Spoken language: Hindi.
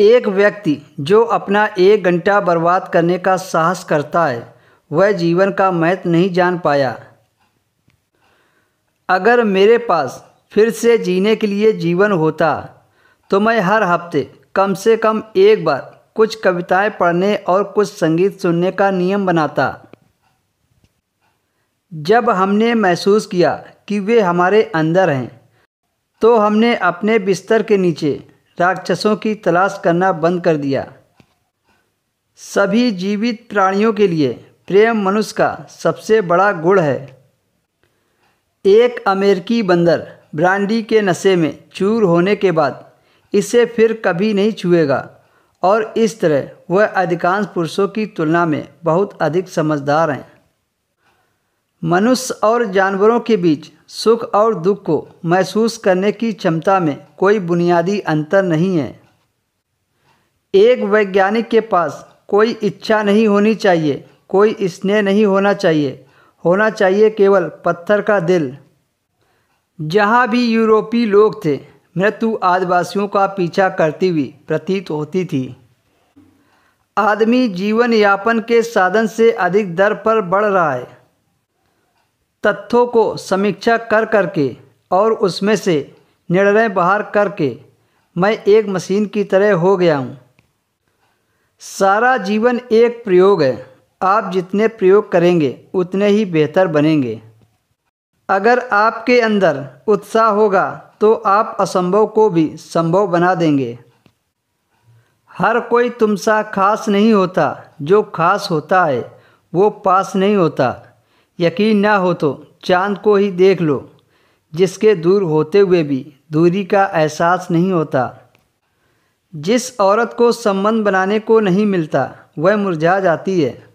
एक व्यक्ति जो अपना एक घंटा बर्बाद करने का साहस करता है वह जीवन का महत्व नहीं जान पाया अगर मेरे पास फिर से जीने के लिए जीवन होता तो मैं हर हफ्ते कम से कम एक बार कुछ कविताएं पढ़ने और कुछ संगीत सुनने का नियम बनाता जब हमने महसूस किया कि वे हमारे अंदर हैं तो हमने अपने बिस्तर के नीचे राक्षसों की तलाश करना बंद कर दिया सभी जीवित प्राणियों के लिए प्रेम मनुष्य का सबसे बड़ा गुण है एक अमेरिकी बंदर ब्रांडी के नशे में चूर होने के बाद इसे फिर कभी नहीं छुएगा और इस तरह वह अधिकांश पुरुषों की तुलना में बहुत अधिक समझदार हैं मनुष्य और जानवरों के बीच सुख और दुख को महसूस करने की क्षमता में कोई बुनियादी अंतर नहीं है एक वैज्ञानिक के पास कोई इच्छा नहीं होनी चाहिए कोई स्नेह नहीं होना चाहिए होना चाहिए केवल पत्थर का दिल जहाँ भी यूरोपीय लोग थे मृत्यु आदिवासियों का पीछा करती हुई प्रतीत होती थी आदमी जीवन यापन के साधन से अधिक दर पर बढ़ रहा है तथ्यों को समीक्षा कर करके और उसमें से निर्णय बाहर करके मैं एक मशीन की तरह हो गया हूँ सारा जीवन एक प्रयोग है आप जितने प्रयोग करेंगे उतने ही बेहतर बनेंगे अगर आपके अंदर उत्साह होगा तो आप असंभव को भी संभव बना देंगे हर कोई तुमसा खास नहीं होता जो खास होता है वो पास नहीं होता यकीन ना हो तो चांद को ही देख लो जिसके दूर होते हुए भी दूरी का एहसास नहीं होता जिस औरत को संबंध बनाने को नहीं मिलता वह मुरझा जाती है